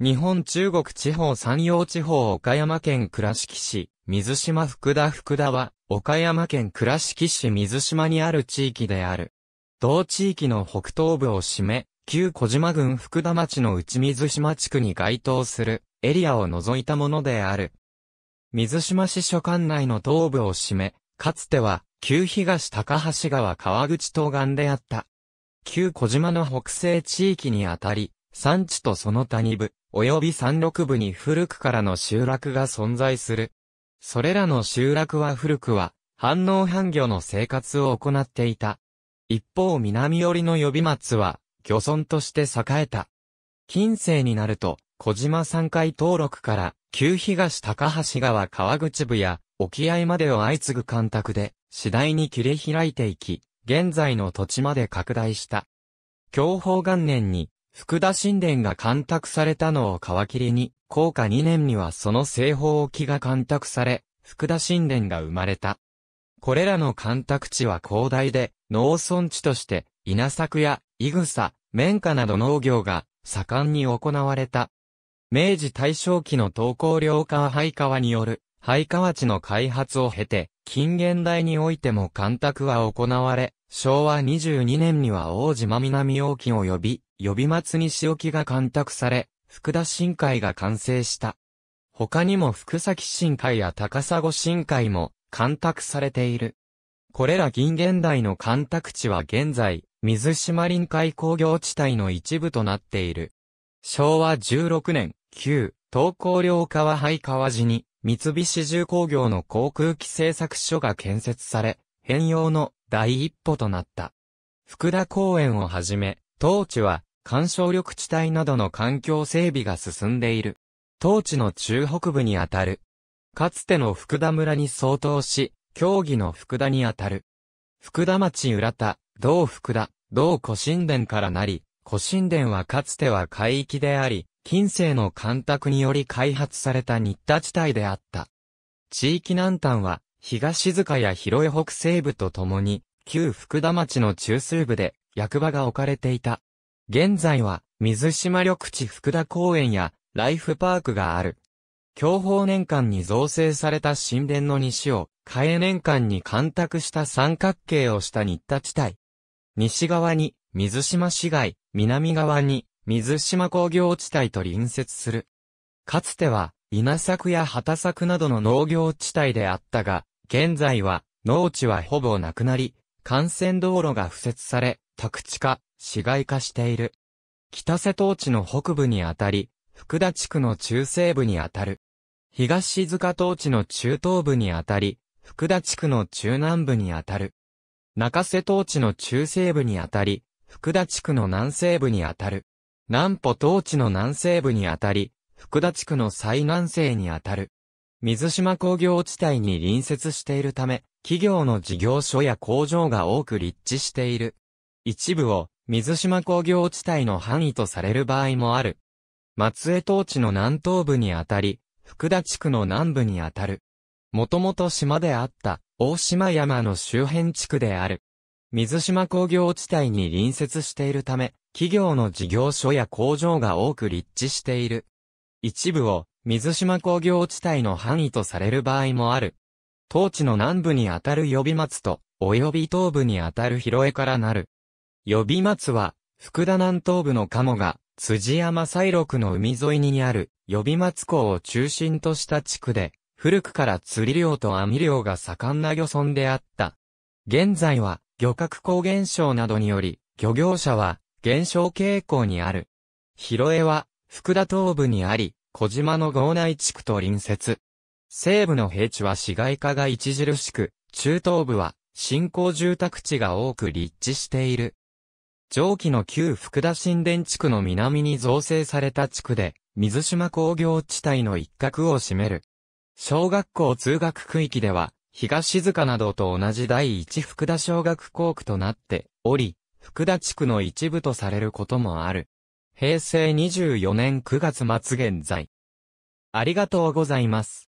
日本中国地方山陽地方岡山県倉敷市、水島福田福田は、岡山県倉敷市水島にある地域である。同地域の北東部を占め、旧小島郡福田町の内水島地区に該当するエリアを除いたものである。水島市所管内の東部を占め、かつては旧東高橋川川口東岸であった。旧小島の北西地域にあたり、山地とその谷部、及び山麓部に古くからの集落が存在する。それらの集落は古くは、反応反漁の生活を行っていた。一方南寄りの予備松は、漁村として栄えた。近世になると、小島山海登録から、旧東高橋川川口部や、沖合までを相次ぐ干拓で、次第に切り開いていき、現在の土地まで拡大した。享保元年に、福田神殿が干拓されたのを皮切りに、高下2年にはその西方沖が干拓され、福田神殿が生まれた。これらの干拓地は広大で、農村地として、稲作や、イグサ、綿花など農業が、盛んに行われた。明治大正期の東高両川廃川による、廃川地の開発を経て、近現代においても干拓は行われ、昭和22年には大島南沖及び、予備松置きが干拓され、福田深海が完成した。他にも福崎深海や高砂深海も干拓されている。これら近現代の干拓地は現在、水島臨海工業地帯の一部となっている。昭和16年、旧東高両川廃川寺に、三菱重工業の航空機製作所が建設され、変容の第一歩となった。福田公園をはじめ、当地は干渉力地帯などの環境整備が進んでいる。当地の中北部にあたる。かつての福田村に相当し、競技の福田にあたる。福田町浦田、同福田、同古神殿からなり、古神殿はかつては海域であり、近世の干拓により開発された新田地帯であった。地域南端は、東塚や広江北西部とともに、旧福田町の中枢部で、役場が置かれていた。現在は、水島緑地福田公園や、ライフパークがある。享保年間に造成された神殿の西を、嘉永年間に干拓した三角形をした日田地帯。西側に、水島市街、南側に、水島工業地帯と隣接する。かつては、稲作や畑作などの農業地帯であったが、現在は、農地はほぼなくなり、幹線道路が敷設され、宅地化、市街化している。北瀬当地の北部にあたり、福田地区の中西部にあたる。東静岡地の中東部にあたり、福田地区の中南部にあたる。中瀬当地の中西部にあたり、福田地区の南西部にあたる。南保当地の南西部にあたり、福田地区の最南西にあたる。水島工業地帯に隣接しているため、企業の事業所や工場が多く立地している。一部を水島工業地帯の範囲とされる場合もある。松江当地の南東部にあたり、福田地区の南部にあたる。もともと島であった大島山の周辺地区である。水島工業地帯に隣接しているため、企業の事業所や工場が多く立地している。一部を水島工業地帯の範囲とされる場合もある。当地の南部にあたる予備松と、及び東部にあたる広江からなる。予備松は、福田南東部の鴨が、辻山西麓の海沿いにある、予備松港を中心とした地区で、古くから釣り漁と網漁が盛んな漁村であった。現在は、漁獲高減少などにより、漁業者は、減少傾向にある。広江は、福田東部にあり、小島の郷内地区と隣接。西部の平地は市街化が著しく、中東部は、新興住宅地が多く立地している。上記の旧福田新田地区の南に造成された地区で、水島工業地帯の一角を占める。小学校通学区域では、東塚などと同じ第一福田小学校区となっており、福田地区の一部とされることもある。平成24年9月末現在。ありがとうございます。